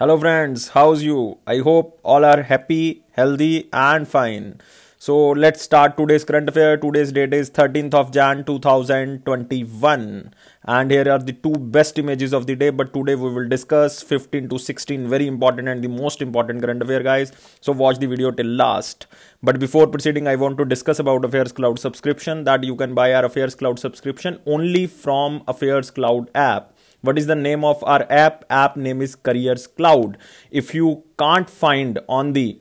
hello friends how's you i hope all are happy healthy and fine so let's start today's current affair today's date is 13th of jan 2021 and here are the two best images of the day but today we will discuss 15 to 16 very important and the most important current affair guys so watch the video till last but before proceeding i want to discuss about affairs cloud subscription that you can buy our affairs cloud subscription only from affairs cloud app what is the name of our app app name is careers cloud if you can't find on the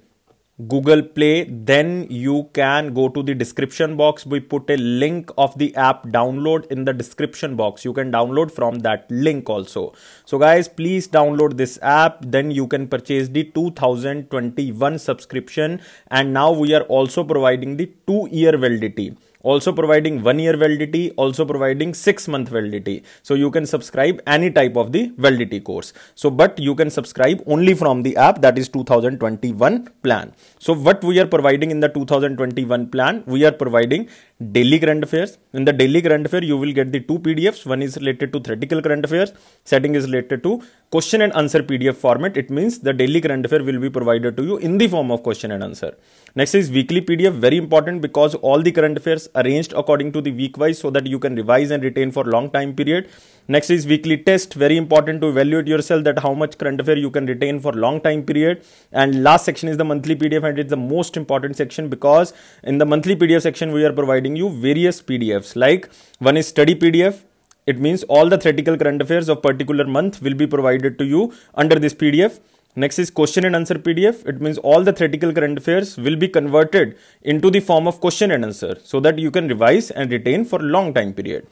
google play then you can go to the description box we put a link of the app download in the description box you can download from that link also so guys please download this app then you can purchase the 2021 subscription and now we are also providing the two year validity also providing one year validity also providing six month validity so you can subscribe any type of the validity course so but you can subscribe only from the app that is 2021 plan so what we are providing in the 2021 plan we are providing daily current affairs. In the daily current affair, you will get the two PDFs. One is related to theoretical current affairs. Setting is related to question and answer PDF format. It means the daily current affair will be provided to you in the form of question and answer. Next is weekly PDF. Very important because all the current affairs arranged according to the week wise so that you can revise and retain for long time period. Next is weekly test. Very important to evaluate yourself that how much current affair you can retain for long time period. And last section is the monthly PDF and it's the most important section because in the monthly PDF section we are providing providing you various PDFs like one is study PDF. It means all the theoretical current affairs of particular month will be provided to you under this PDF. Next is question and answer PDF. It means all the theoretical current affairs will be converted into the form of question and answer so that you can revise and retain for long time period.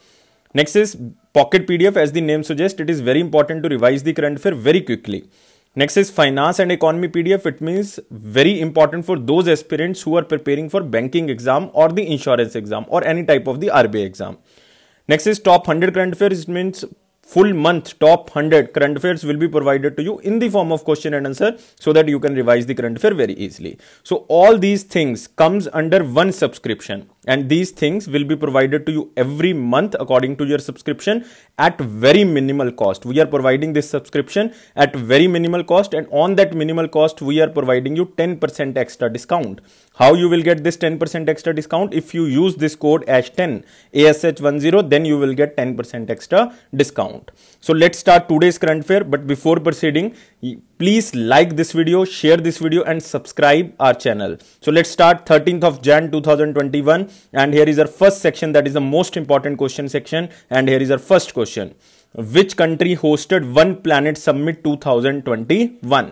Next is pocket PDF. As the name suggests, it is very important to revise the current affair very quickly. Next is finance and economy PDF. It means very important for those aspirants who are preparing for banking exam or the insurance exam or any type of the RBI exam. Next is top 100 current affairs. It means full month top 100 current affairs will be provided to you in the form of question and answer so that you can revise the current affair very easily. So all these things comes under one subscription and these things will be provided to you every month according to your subscription at very minimal cost we are providing this subscription at very minimal cost and on that minimal cost we are providing you 10% extra discount how you will get this 10% extra discount if you use this code ash10 ash10 then you will get 10% extra discount so let's start today's current affair. But before proceeding, please like this video, share this video and subscribe our channel. So let's start 13th of Jan 2021. And here is our first section that is the most important question section. And here is our first question. Which country hosted One Planet Summit 2021?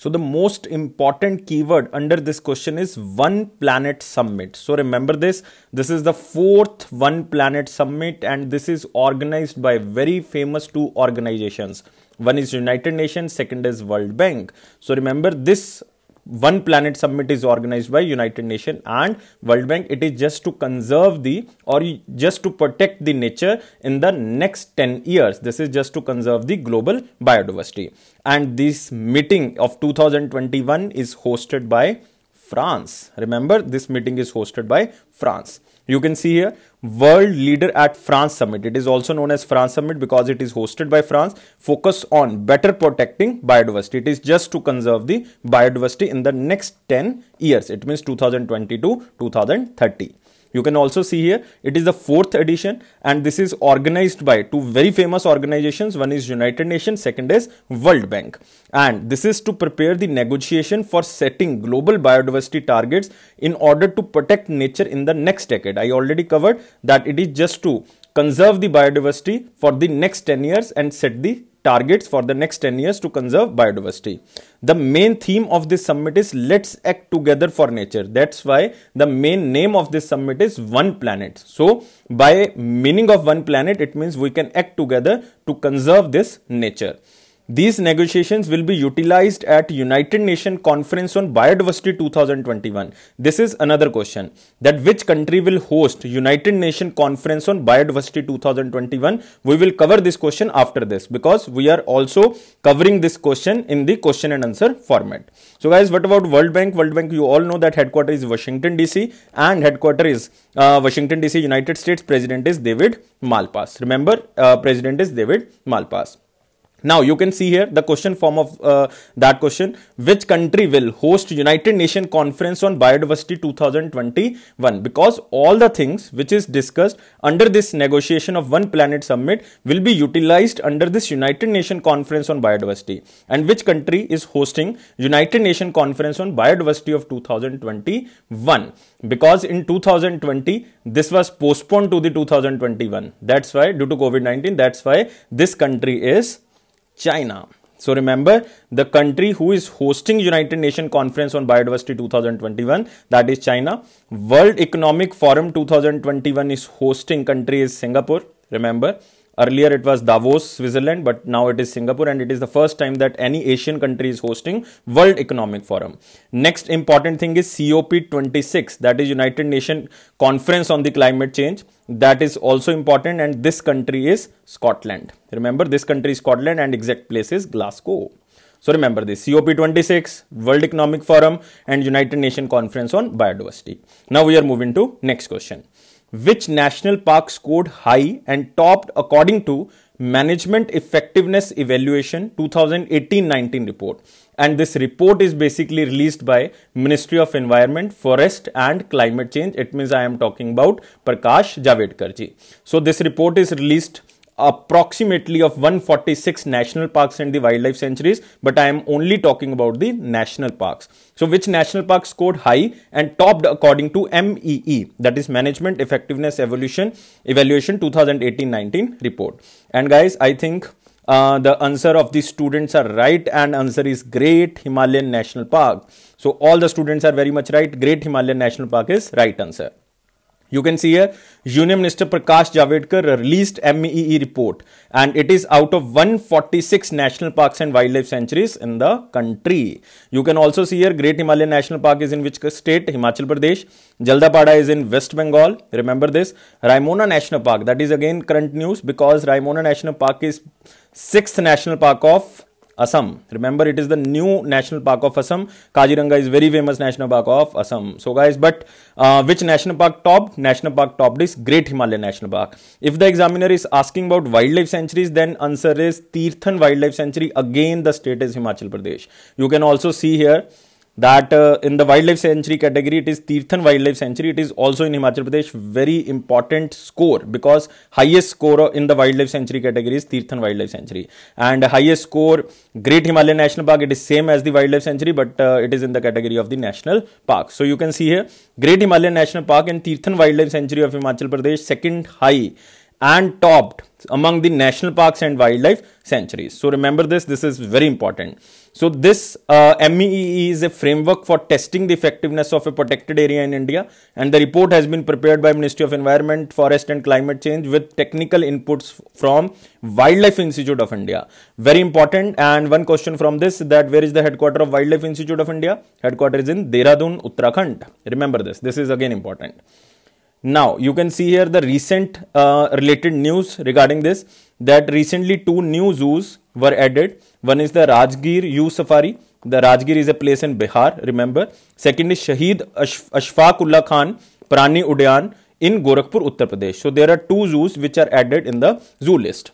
So the most important keyword under this question is one planet summit. So remember this, this is the fourth one planet summit and this is organized by very famous two organizations. One is United Nations, second is World Bank. So remember this one planet summit is organized by united nation and world bank it is just to conserve the or just to protect the nature in the next 10 years this is just to conserve the global biodiversity and this meeting of 2021 is hosted by France. Remember, this meeting is hosted by France. You can see here, World Leader at France Summit. It is also known as France Summit because it is hosted by France. Focus on better protecting biodiversity. It is just to conserve the biodiversity in the next 10 years. It means 2020 to 2030. You can also see here, it is the fourth edition and this is organized by two very famous organizations. One is United Nations, second is World Bank. And this is to prepare the negotiation for setting global biodiversity targets in order to protect nature in the next decade. I already covered that it is just to conserve the biodiversity for the next 10 years and set the targets for the next 10 years to conserve biodiversity. The main theme of this summit is let's act together for nature. That's why the main name of this summit is one planet. So by meaning of one planet, it means we can act together to conserve this nature. These negotiations will be utilized at United Nations Conference on Biodiversity 2021. This is another question that which country will host United Nations Conference on Biodiversity 2021? We will cover this question after this because we are also covering this question in the question and answer format. So guys, what about World Bank? World Bank, you all know that headquarters is Washington DC and headquarters is uh, Washington DC, United States. President is David Malpass. Remember, uh, President is David Malpass. Now you can see here the question form of uh, that question which country will host United Nation conference on biodiversity 2021 because all the things which is discussed under this negotiation of one planet summit will be utilized under this United Nation conference on biodiversity and which country is hosting United Nation conference on biodiversity of 2021 because in 2020 this was postponed to the 2021 that's why due to COVID-19 that's why this country is China. So remember the country who is hosting United Nations Conference on Biodiversity 2021 that is China. World Economic Forum 2021 is hosting country is Singapore. Remember Earlier it was Davos, Switzerland, but now it is Singapore and it is the first time that any Asian country is hosting World Economic Forum. Next important thing is COP26 that is United Nations Conference on the Climate Change that is also important and this country is Scotland. Remember this country is Scotland and exact place is Glasgow. So remember this COP26, World Economic Forum and United Nations Conference on Biodiversity. Now we are moving to next question. Which national park scored high and topped according to Management Effectiveness Evaluation 2018-19 report. And this report is basically released by Ministry of Environment, Forest and Climate Change. It means I am talking about Prakash Javadkar ji. So this report is released approximately of 146 national parks and the wildlife sanctuaries but i am only talking about the national parks so which national park scored high and topped according to mee that is management effectiveness evolution evaluation 2018-19 report and guys i think uh, the answer of the students are right and answer is great himalayan national park so all the students are very much right great himalayan national park is right answer you can see here Union Minister Prakash Javadkar released MEE report and it is out of 146 national parks and wildlife sanctuaries in the country. You can also see here Great Himalayan National Park is in which state? Himachal Pradesh. Jaldapada is in West Bengal. Remember this. Raimona National Park that is again current news because Raimona National Park is 6th national park of Assam remember it is the new national park of Assam Kaziranga is very famous national park of Assam so guys but which national park top national park top this great Himalaya national park if the examiner is asking about wildlife sanctuaries then answer is Tirthan wildlife sanctuary again the state is Himachal Pradesh you can also see here that uh, in the wildlife sanctuary category it is Tirthan wildlife sanctuary it is also in Himachal Pradesh very important score because highest score in the wildlife sanctuary category is Tirthan wildlife sanctuary and highest score Great Himalayan National Park it is same as the wildlife sanctuary but uh, it is in the category of the national park so you can see here Great Himalayan National Park and Tirthan wildlife sanctuary of Himachal Pradesh second high and topped among the national parks and wildlife sanctuaries. So remember this, this is very important. So this uh, is a framework for testing the effectiveness of a protected area in India and the report has been prepared by Ministry of Environment, Forest and Climate Change with technical inputs from Wildlife Institute of India. Very important and one question from this that where is the headquarter of Wildlife Institute of India? Headquarter is in Dehradun, Uttarakhand. Remember this, this is again important. Now you can see here the recent uh, related news regarding this that recently two new zoos were added. One is the Rajgir Zoo Safari. The Rajgir is a place in Bihar, remember. Second is Shahid Ashf Ashfaqullah Khan Prani Udyan in Gorakhpur, Uttar Pradesh. So there are two zoos which are added in the zoo list.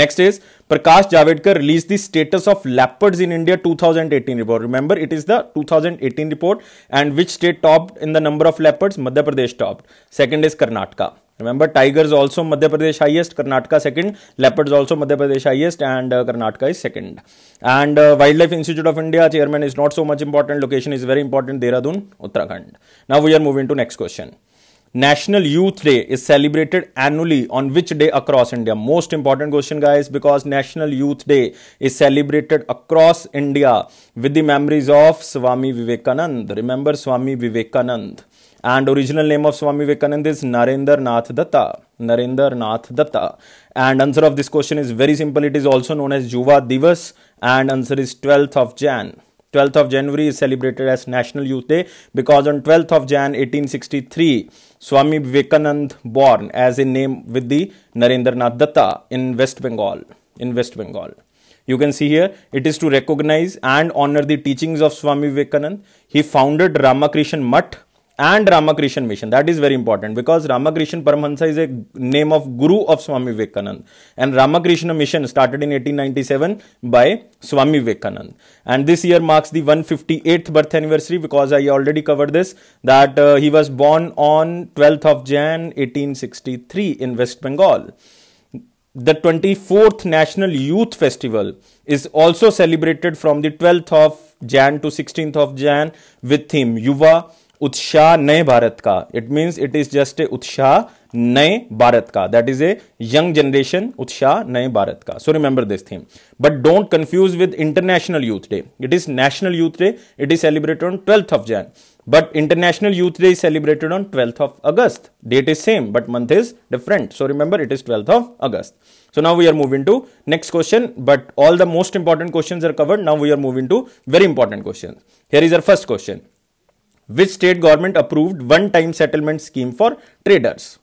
Next is Prakash Javadekar release the status of leopards in India 2018 report remember it is the 2018 report and which state top in the number of leopards Madhya Pradesh top second is Karnataka remember tigers also Madhya Pradesh highest Karnataka second leopard also Madhya Pradesh highest and Karnataka is second and wildlife institute of India chairman is not so much important location is very important Dehradun Uttarakhand now we are moving to next question National Youth Day is celebrated annually on which day across India? Most important question guys because National Youth Day is celebrated across India with the memories of Swami Vivekanand. Remember Swami Vivekanand and original name of Swami Vivekanand is Narendra Nath Datta. Narendra Nath Datta. And answer of this question is very simple. It is also known as Juva Divas and answer is 12th of Jan. 12th of January is celebrated as National Youth Day because on 12th of Jan 1863, Swami Vivekanand born as a name with the Narendranath Datta in West Bengal. In West Bengal. You can see here, it is to recognize and honor the teachings of Swami Vivekanand. He founded Ramakrishna Math and Ramakrishna Mission. That is very important because Ramakrishna Paramhansa is a name of Guru of Swami Vivekanand. And Ramakrishna Mission started in 1897 by Swami Vivekanand. And this year marks the 158th birth anniversary because I already covered this that uh, he was born on 12th of Jan 1863 in West Bengal. The 24th National Youth Festival is also celebrated from the 12th of Jan to 16th of Jan with theme Yuva उत्साह नए भारत का it means it is just a उत्साह नए भारत का that is a young generation उत्साह नए भारत का so remember this thing but don't confuse with international youth day it is national youth day it is celebrated on twelfth of Jan but international youth day is celebrated on twelfth of August date is same but month is different so remember it is twelfth of August so now we are moving to next question but all the most important question are covered now we are moving to very important question here is uh first question which state government approved one time settlement scheme for traders.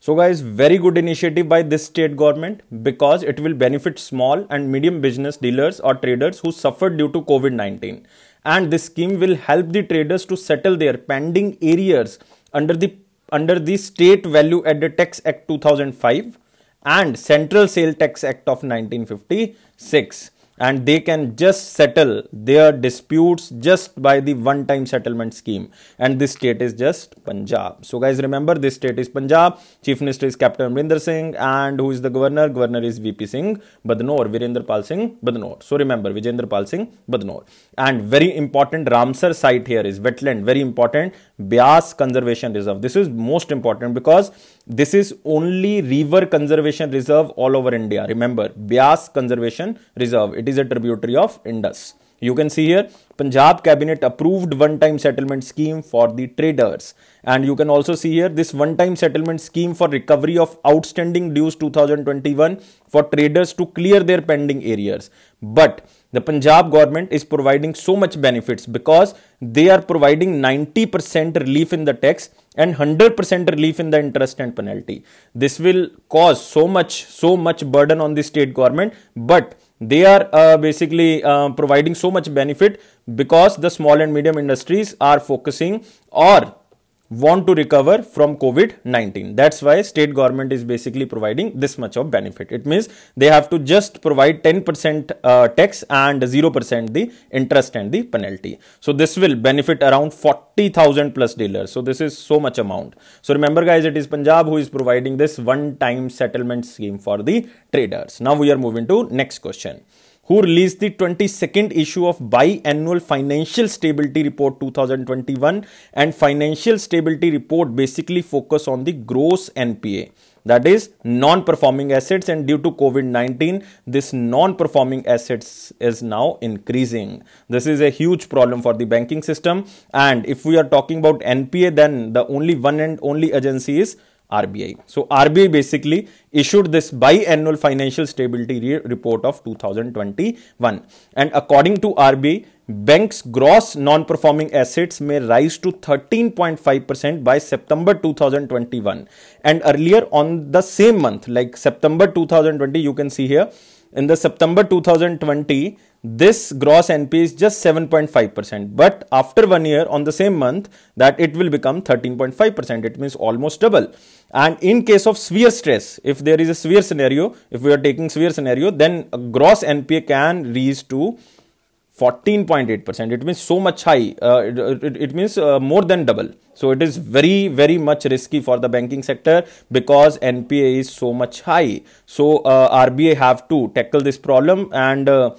So guys, very good initiative by this state government because it will benefit small and medium business dealers or traders who suffered due to COVID-19. And this scheme will help the traders to settle their pending arrears under the under the State Value Added Tax Act 2005 and Central Sale Tax Act of 1956 and they can just settle their disputes just by the one time settlement scheme and this state is just punjab so guys remember this state is punjab chief minister is captain amrinder singh and who is the governor governor is vp singh badnor virendra pal singh badnor so remember vijendra pal singh badnor and very important ramsar site here is wetland very important bias conservation reserve this is most important because this is only river conservation reserve all over India. Remember, Bias Conservation Reserve. It is a tributary of Indus. You can see here, Punjab cabinet approved one-time settlement scheme for the traders. And you can also see here this one-time settlement scheme for recovery of outstanding dues 2021 for traders to clear their pending arrears. But the Punjab government is providing so much benefits because they are providing 90% relief in the tax and 100% relief in the interest and penalty this will cause so much so much burden on the state government but they are uh, basically uh, providing so much benefit because the small and medium industries are focusing or want to recover from COVID-19. That's why state government is basically providing this much of benefit. It means they have to just provide 10% uh, tax and 0% the interest and the penalty. So this will benefit around 40,000 plus dealers. So this is so much amount. So remember guys, it is Punjab who is providing this one-time settlement scheme for the traders. Now we are moving to next question who released the 22nd issue of biannual financial stability report 2021 and financial stability report basically focus on the gross NPA that is non-performing assets and due to COVID-19 this non-performing assets is now increasing. This is a huge problem for the banking system and if we are talking about NPA then the only one and only agency is RBI. So RBI basically issued this biannual financial stability re report of 2021 and according to RBI banks gross non performing assets may rise to 13.5% by September 2021 and earlier on the same month like September 2020 you can see here in the September 2020 this gross NP is just 7.5%. But after one year on the same month that it will become 13.5%. It means almost double. And in case of severe stress, if there is a severe scenario, if we are taking severe scenario, then gross NPA can reach to 14.8%. It means so much high. Uh, it, it, it, means uh, more than double. So it is very, very much risky for the banking sector because NPA is so much high. So uh, RBA have to tackle this problem and uh,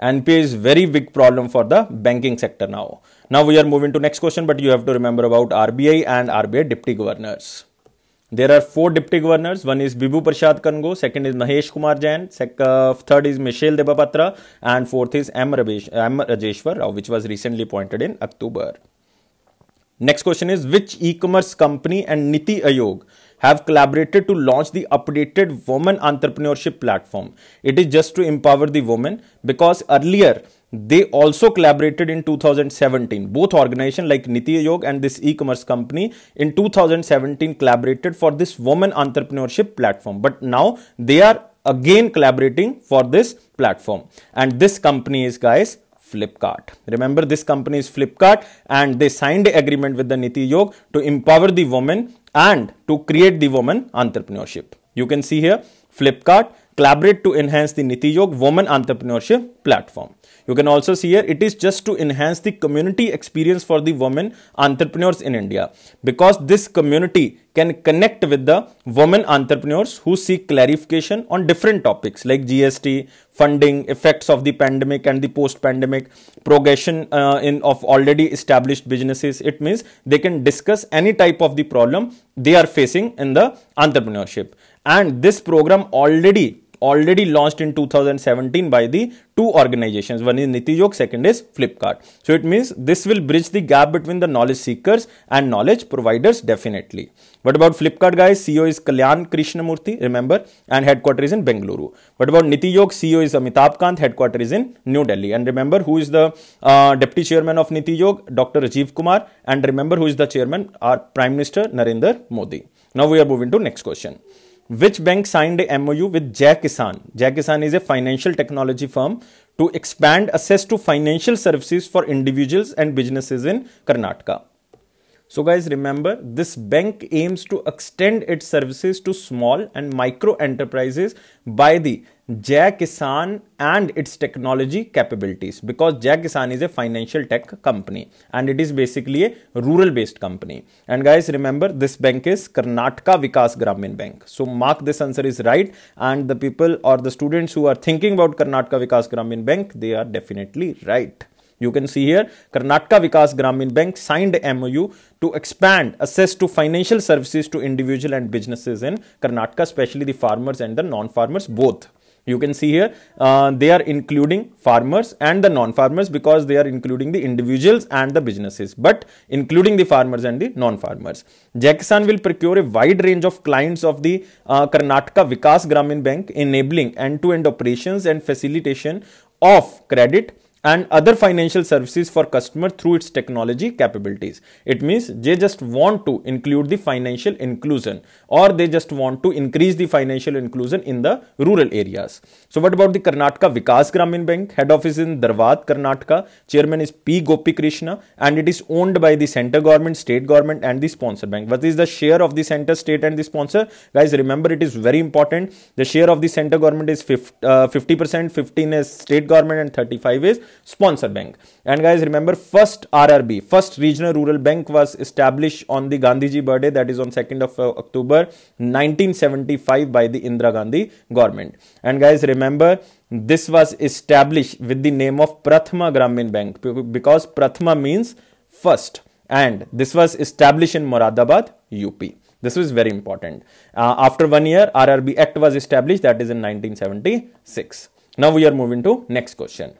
NPA is very big problem for the banking sector now. Now we are moving to next question, but you have to remember about RBI and RBI deputy governors. There are four deputy governors. One is Bibhu Prashad Kango, second is Mahesh Kumar Jain, sec, uh, third is Michelle Debapatra, and fourth is M. Rajesh, M. Rajeshwar Rao, uh, which was recently appointed in October. Next question is which e-commerce company and Niti Aayog have collaborated to launch the updated women entrepreneurship platform. It is just to empower the women because earlier they also collaborated in 2017 both organization like niti Aayog and this e-commerce company in 2017 collaborated for this women entrepreneurship platform but now they are again collaborating for this platform and this company is guys Flipkart. Remember this company is Flipkart and they signed agreement with the Niti Yog to empower the woman and to create the woman entrepreneurship. You can see here Flipkart collaborate to enhance the Niti Yog Women Entrepreneurship platform. You can also see here it is just to enhance the community experience for the women entrepreneurs in India because this community can connect with the women entrepreneurs who seek clarification on different topics like GST, funding, effects of the pandemic and the post-pandemic, progression uh, in of already established businesses. It means they can discuss any type of the problem they are facing in the entrepreneurship. And this program already already launched in 2017 by the two organizations. One is Niti Yog, second is Flipkart. So it means this will bridge the gap between the knowledge seekers and knowledge providers definitely. What about Flipkart guys? CEO is Kalyan Krishnamurthy, remember, and headquarters in Bengaluru. What about Niti Yog? CEO is Amitabh Kant, headquarters in New Delhi. And remember who is the uh, deputy chairman of Niti Yog? Dr. Rajiv Kumar. And remember who is the chairman? Our Prime Minister Narendra Modi. Now we are moving to next question which bank signed a MOU with Jai Kisan? Jai Kisan is a financial technology firm to expand access to financial services for individuals and businesses in Karnataka. So guys, remember this bank aims to extend its services to small and micro enterprises by the Jai Kisan and its technology capabilities because Jai Kisan is a financial tech company and it is basically a rural based company. And guys, remember this bank is Karnataka Vikas Gramin Bank. So mark this answer is right and the people or the students who are thinking about Karnataka Vikas Gramin Bank, they are definitely right. You can see here Karnataka Vikas Gramin Bank signed MOU to expand access to financial services to individual and businesses in Karnataka, especially the farmers and the non-farmers both. You can see here uh, they are including farmers and the non-farmers because they are including the individuals and the businesses, but including the farmers and the non-farmers. Jackson will procure a wide range of clients of the uh, Karnataka Vikas Gramin Bank, enabling end-to-end -end operations and facilitation of credit and other financial services for customer through its technology capabilities. It means they just want to include the financial inclusion or they just want to increase the financial inclusion in the rural areas. So what about the Karnataka Vikas Gramin Bank? Head office in Darwad, Karnataka. Chairman is P. Gopi Krishna and it is owned by the center government, state government and the sponsor bank. What is the share of the center, state and the sponsor? Guys, remember it is very important. The share of the center government is uh, 50, uh, 50%, 15 is state government and 35 is sponsor bank. And guys, remember first RRB, first regional rural bank was established on the Gandhiji birthday that is on 2nd of uh, October 1975 by the Indira Gandhi government. And guys, remember this was established with the name of Prathma Gramin Bank because Prathma means first and this was established in Moradabad, UP. This was very important. Uh, after one year, RRB Act was established that is in 1976. Now we are moving to next question.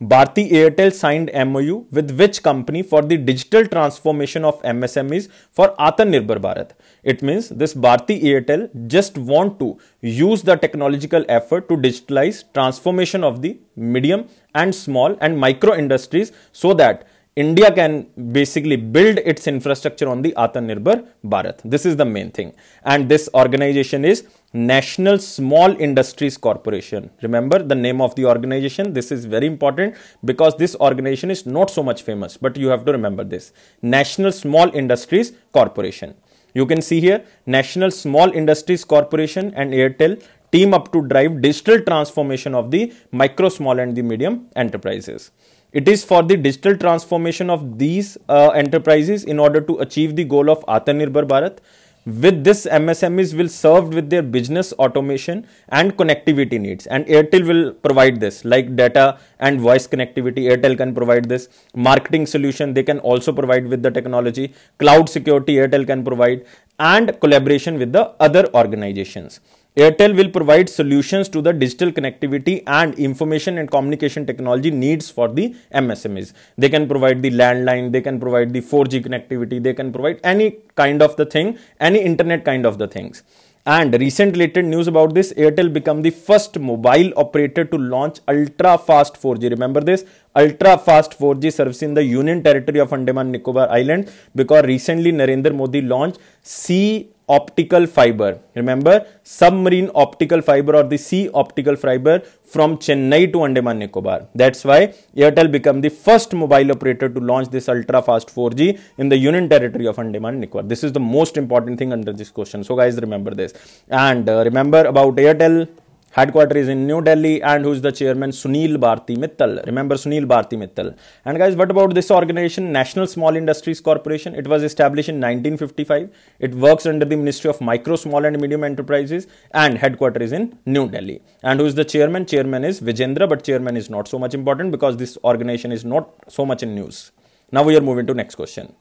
Bharti Airtel signed MOU with which company for the digital transformation of MSMEs for Atmanirbhar Bharat. It means this Bharti Airtel just want to use the technological effort to digitalize transformation of the medium and small and micro industries so that India can basically build its infrastructure on the Atmanirbhar Bharat. This is the main thing. And this organization is National Small Industries Corporation. Remember the name of the organization. This is very important because this organization is not so much famous, but you have to remember this. National Small Industries Corporation. You can see here National Small Industries Corporation and Airtel team up to drive digital transformation of the micro, small and the medium enterprises. It is for the digital transformation of these uh, enterprises in order to achieve the goal of Atmanirbhar Bharat. With this, MSMEs will served with their business automation and connectivity needs. And Airtel will provide this, like data and voice connectivity. Airtel can provide this. Marketing solution, they can also provide with the technology. Cloud security, Airtel can provide. And collaboration with the other organizations. Airtel will provide solutions to the digital connectivity and information and communication technology needs for the MSMEs. They can provide the landline, they can provide the 4G connectivity, they can provide any kind of the thing, any internet kind of the things. And recent related news about this, Airtel become the first mobile operator to launch ultra fast 4G. Remember this, ultra fast 4G service in the Union Territory of Andaman Nicobar Island because recently Narendra Modi launched C optical fiber. Remember, submarine optical fiber or the sea optical fiber from Chennai to Andaman Nicobar. That's why Airtel become the first mobile operator to launch this ultra fast 4G in the Union Territory of Andaman Nicobar. This is the most important thing under this question. So, guys, remember this. And uh, remember about Airtel headquarters is in New Delhi and who is the chairman Sunil Bharti Mittal. Remember Sunil Bharti Mittal. And guys, what about this organization? National Small Industries Corporation. It was established in 1955. It works under the Ministry of Micro, Small and Medium Enterprises and headquarters is in New Delhi. And who is the chairman? Chairman is Vijendra, but chairman is not so much important because this organization is not so much in news. Now we are moving to next question.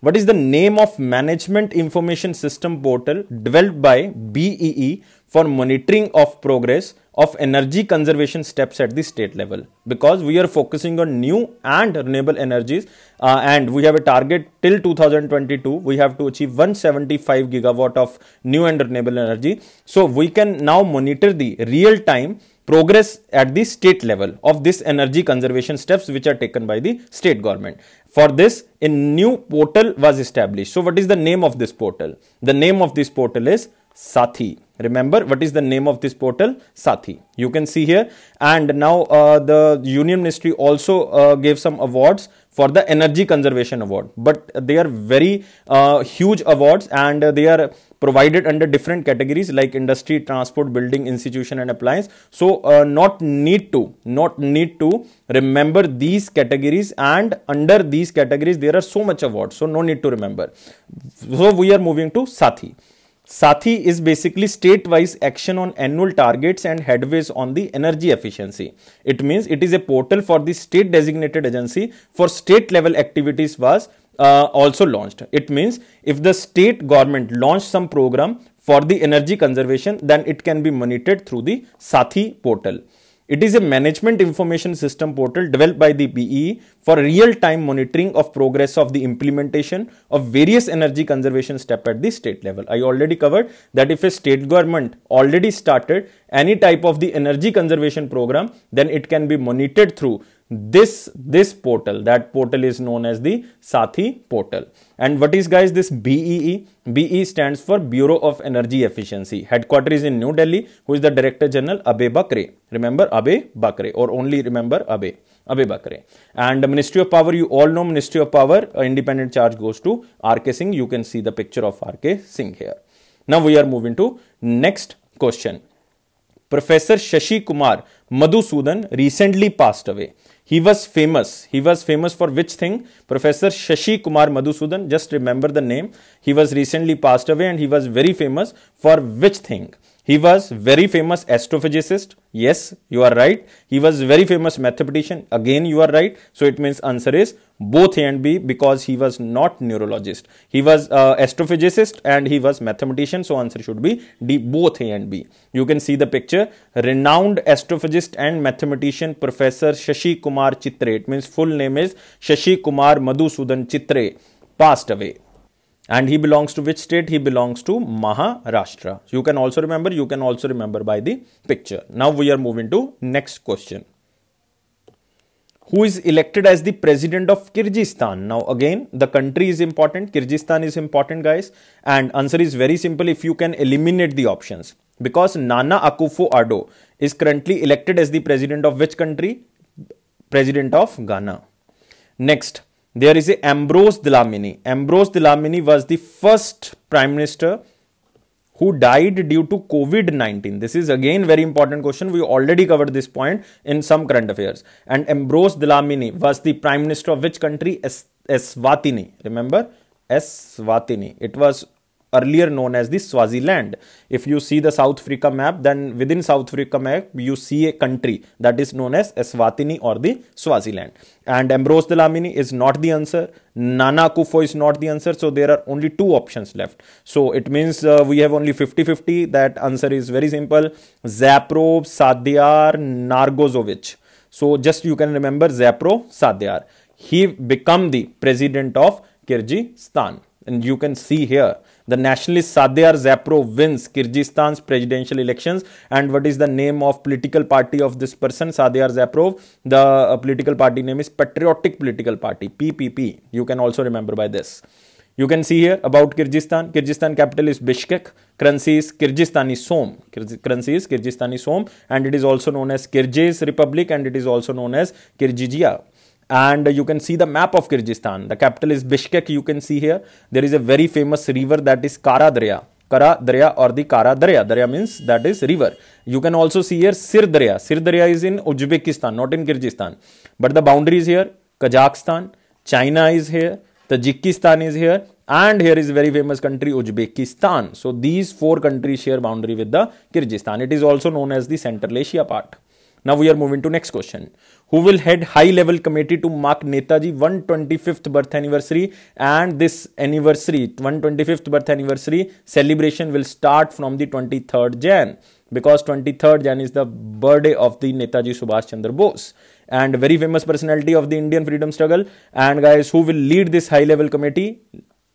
What is the name of management information system portal developed by BEE for monitoring of progress of energy conservation steps at the state level because we are focusing on new and renewable energies uh, and we have a target till 2022 we have to achieve 175 gigawatt of new and renewable energy so we can now monitor the real time progress at the state level of this energy conservation steps which are taken by the state government. For this, a new portal was established. So, what is the name of this portal? The name of this portal is Sathi. Remember, what is the name of this portal? Sathi. You can see here. And now uh, the Union Ministry also uh, gave some awards for the Energy Conservation Award. But they are very uh, huge awards and they are provided under different categories like industry, transport, building, institution and appliance. So uh, not need to, not need to remember these categories and under these categories there are so much awards. So no need to remember. So we are moving to Sathi. Sathi is basically state-wise action on annual targets and headways on the energy efficiency. It means it is a portal for the state designated agency for state level activities was uh, also launched. It means if the state government launched some program for the energy conservation, then it can be monitored through the Sathi portal. It is a management information system portal developed by the BE for real-time monitoring of progress of the implementation of various energy conservation step at the state level. I already covered that if a state government already started any type of the energy conservation program, then it can be monitored through this this portal that portal is known as the sathi portal and what is guys this bee be stands for bureau of energy efficiency headquarters in new delhi who is the director general abe bakre remember abe bakre or only remember abe abe bakre and ministry of power you all know ministry of power uh, independent charge goes to rk singh you can see the picture of rk singh here now we are moving to next question professor shashi kumar madhusudan recently passed away he was famous. He was famous for which thing? Professor Shashi Kumar Madhusudan, just remember the name. He was recently passed away and he was very famous for which thing? He was very famous astrophysicist. Yes, you are right. He was very famous mathematician. Again, you are right. So it means answer is both A and B because he was not neurologist. He was uh, astrophysicist and he was mathematician. So answer should be D, both A and B. You can see the picture. Renowned astrophysicist and mathematician Professor Shashi Kumar Chitre. It means full name is Shashi Kumar Madhusudan Chitre. Passed away. And he belongs to which state? He belongs to Maharashtra. You can also remember, you can also remember by the picture. Now we are moving to next question. Who is elected as the president of Kyrgyzstan? Now again, the country is important. Kyrgyzstan is important guys. And answer is very simple if you can eliminate the options. Because Nana Akufo-Addo is currently elected as the president of which country? President of Ghana. Next, there is a Ambrose Dlamini. Ambrose Dlamini was the first prime minister who died due to COVID-19. This is again very important question. We already covered this point in some current affairs. And Ambrose Dlamini was the prime minister of which country? Es Eswatini. Remember? Eswatini. It was earlier known as the Swaziland. If you see the South Africa map, then within South Africa map, you see a country that is known as Eswatini or the Swaziland. And Ambrose Delamini is not the answer. Nana Kufo is not the answer. So there are only two options left. So it means uh, we have only 50-50. That answer is very simple. Zapro, Sadiar, Nargozovic. So just you can remember Zapro Sadiar. He become the president of Kyrgyzstan and you can see here the nationalist Sadyar Zaprov wins Kyrgyzstan's presidential elections. And what is the name of political party of this person, Sadyar Zaprov? The uh, political party name is Patriotic Political Party, PPP. You can also remember by this. You can see here about Kyrgyzstan. Kyrgyzstan capital is Bishkek. Currency is Kyrgyzstani som. Currency is Kyrgyzstani som. And it is also known as Kyrgyz Republic and it is also known as Kyrgyzia and you can see the map of Kyrgyzstan. The capital is Bishkek, you can see here. There is a very famous river that is Kara Darya. Kara Darya or the Kara Darya. Darya means that is river. You can also see here Sir Darya. Sir Darya is in Uzbekistan, not in Kyrgyzstan. But the boundary is here Kazakhstan, China is here, Tajikistan is here, and here is very famous country Uzbekistan. So these four countries share boundary with the Kyrgyzstan. It is also known as the Central Asia part. Now we are moving to next question who will head high level committee to mark Netaji 125th birth anniversary and this anniversary 125th birth anniversary celebration will start from the 23rd Jan because 23rd Jan is the birthday of the Netaji Subhash Chandra Bose and very famous personality of the Indian freedom struggle and guys who will lead this high level committee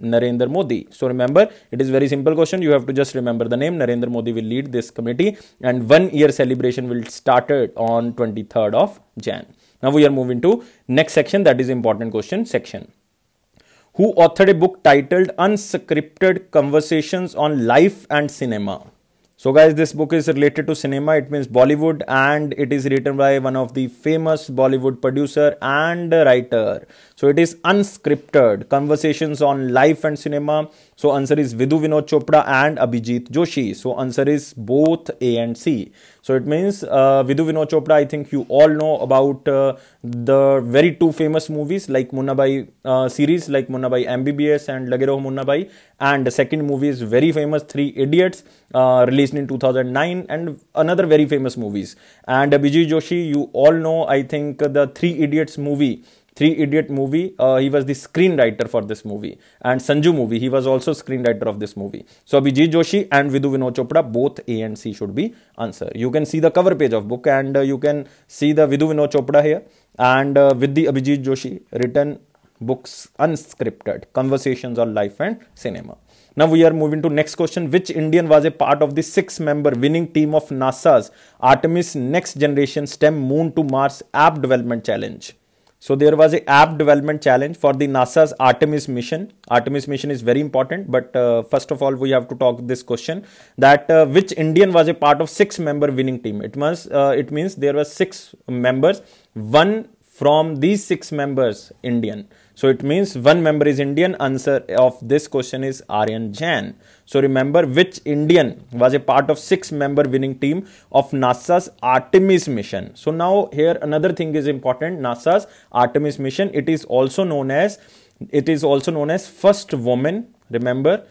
Narendra Modi. So remember, it is very simple question. You have to just remember the name. Narendra Modi will lead this committee and one year celebration will started on 23rd of Jan. Now we are moving to next section that is important question section. Who authored a book titled Unscripted Conversations on Life and Cinema? So guys, this book is related to cinema. It means Bollywood and it is written by one of the famous Bollywood producer and writer. So it is unscripted conversations on life and cinema. So answer is Vidhu Vinod Chopra and Abhijit Joshi. So answer is both A and C. So it means uh, Vidhu Vinod Chopra, I think you all know about uh, the very two famous movies like Munnabai uh, series like Munnabai MBBS and Lagero Munnabai. And the second movie is very famous Three Idiots uh, released in 2009 and another very famous movies. And uh, Biji Joshi, you all know I think uh, the Three Idiots movie Three Idiot movie, uh, he was the screenwriter for this movie. And Sanju movie, he was also screenwriter of this movie. So Abhijit Joshi and Vidhu Vinod Chopra, both A and C should be answer. You can see the cover page of book and uh, you can see the Vidhu Vinod Chopra here. And uh, with the Abhijit Joshi, written books unscripted, conversations on life and cinema. Now we are moving to next question. Which Indian was a part of the six-member winning team of NASA's Artemis Next Generation STEM Moon to Mars App Development Challenge? So there was a app development challenge for the NASA's Artemis mission. Artemis mission is very important, but uh, first of all, we have to talk this question that uh, which Indian was a part of six member winning team. It must uh, it means there were six members. One from these six members Indian. So it means one member is Indian. Answer of this question is Aryan Jain. So remember which Indian was a part of six member winning team of NASA's Artemis mission. So now here another thing is important. NASA's Artemis mission. It is also known as it is also known as first woman. Remember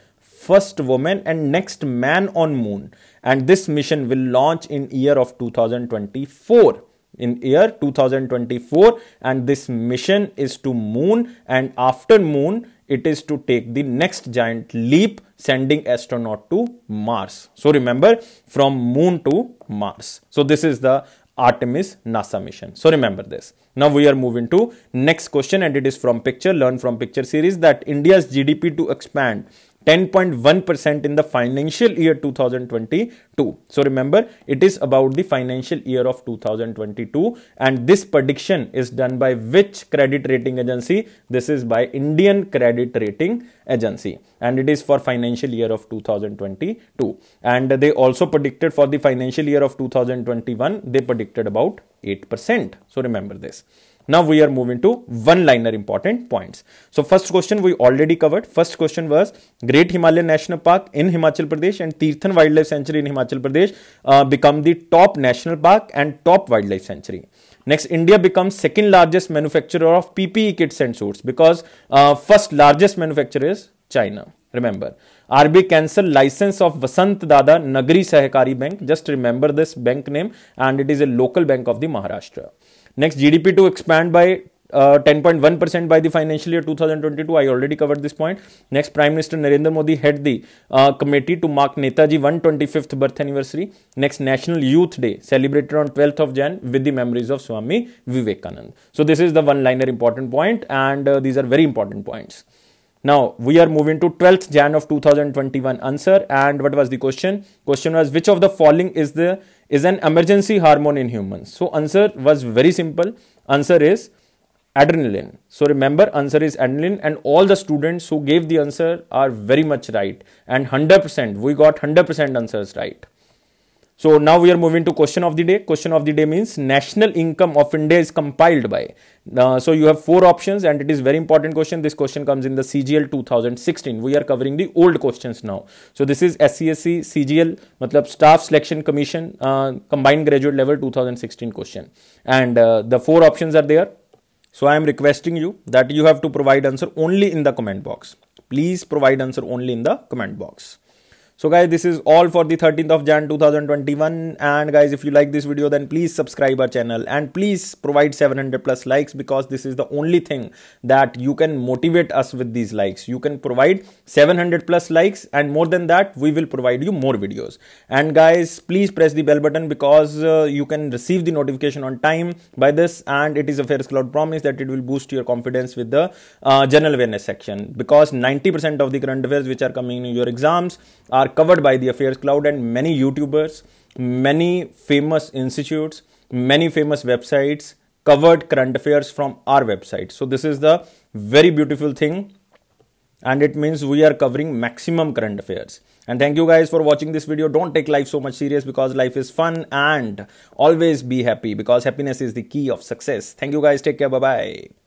first woman and next man on moon. And this mission will launch in year of 2024 in year 2024 and this mission is to moon and after moon it is to take the next giant leap sending astronaut to mars so remember from moon to mars so this is the Artemis NASA mission. So remember this. Now we are moving to next question and it is from picture learn from picture series that India's GDP to expand 10.1% in the financial year 2022. So remember, it is about the financial year of 2022 and this prediction is done by which credit rating agency? This is by Indian Credit Rating Agency and it is for financial year of 2022. And they also predicted for the financial year of 2021, they predicted about 8%. So remember this. Now we are moving to one-liner important points. So first question we already covered. First question was Great Himalayan National Park in Himachal Pradesh and Tirthan Wildlife Sanctuary in Himachal Pradesh uh, become the top national park and top wildlife sanctuary. Next, India becomes second largest manufacturer of PPE kits and suits because uh, first largest manufacturer is China. Remember, RB cancel license of Vasant Dada Nagri Sahakari Bank. Just remember this bank name and it is a local bank of the Maharashtra. Next, GDP to expand by 10.1% uh, by the financial year 2022. I already covered this point. Next, Prime Minister Narendra Modi head the uh, committee to mark Netaji 125th birth anniversary. Next, National Youth Day celebrated on 12th of Jan with the memories of Swami Vivekananda. So this is the one-liner important point, and uh, these are very important points. Now we are moving to 12th Jan of 2021 answer. And what was the question? Question was which of the following is the is an emergency hormone in humans? So answer was very simple. Answer is adrenaline. So remember answer is adrenaline and all the students who gave the answer are very much right. And 100% we got 100% answers right. So now we are moving to question of the day. Question of the day means national income of India is compiled by. Uh, so you have four options and it is very important question. This question comes in the CGL 2016. We are covering the old questions now. So this is SCSC CGL, matlab Staff Selection Commission, uh, Combined Graduate Level 2016 question. And uh, the four options are there. So I am requesting you that you have to provide answer only in the comment box. Please provide answer only in the comment box. So guys, this is all for the 13th of Jan 2021. And guys, if you like this video, then please subscribe our channel and please provide 700 plus likes because this is the only thing that you can motivate us with these likes. You can provide 700 plus likes and more than that, we will provide you more videos. And guys, please press the bell button because uh, you can receive the notification on time by this. And it is a Ferris Cloud promise that it will boost your confidence with the uh, general awareness section because 90% of the current affairs which are coming in your exams are are covered by the Affairs Cloud, and many YouTubers, many famous institutes, many famous websites covered current affairs from our website. So, this is the very beautiful thing and it means we are covering maximum current affairs and thank you guys for watching this video don't take life so much serious because life is fun and always be happy because happiness is the key of success thank you guys take care bye bye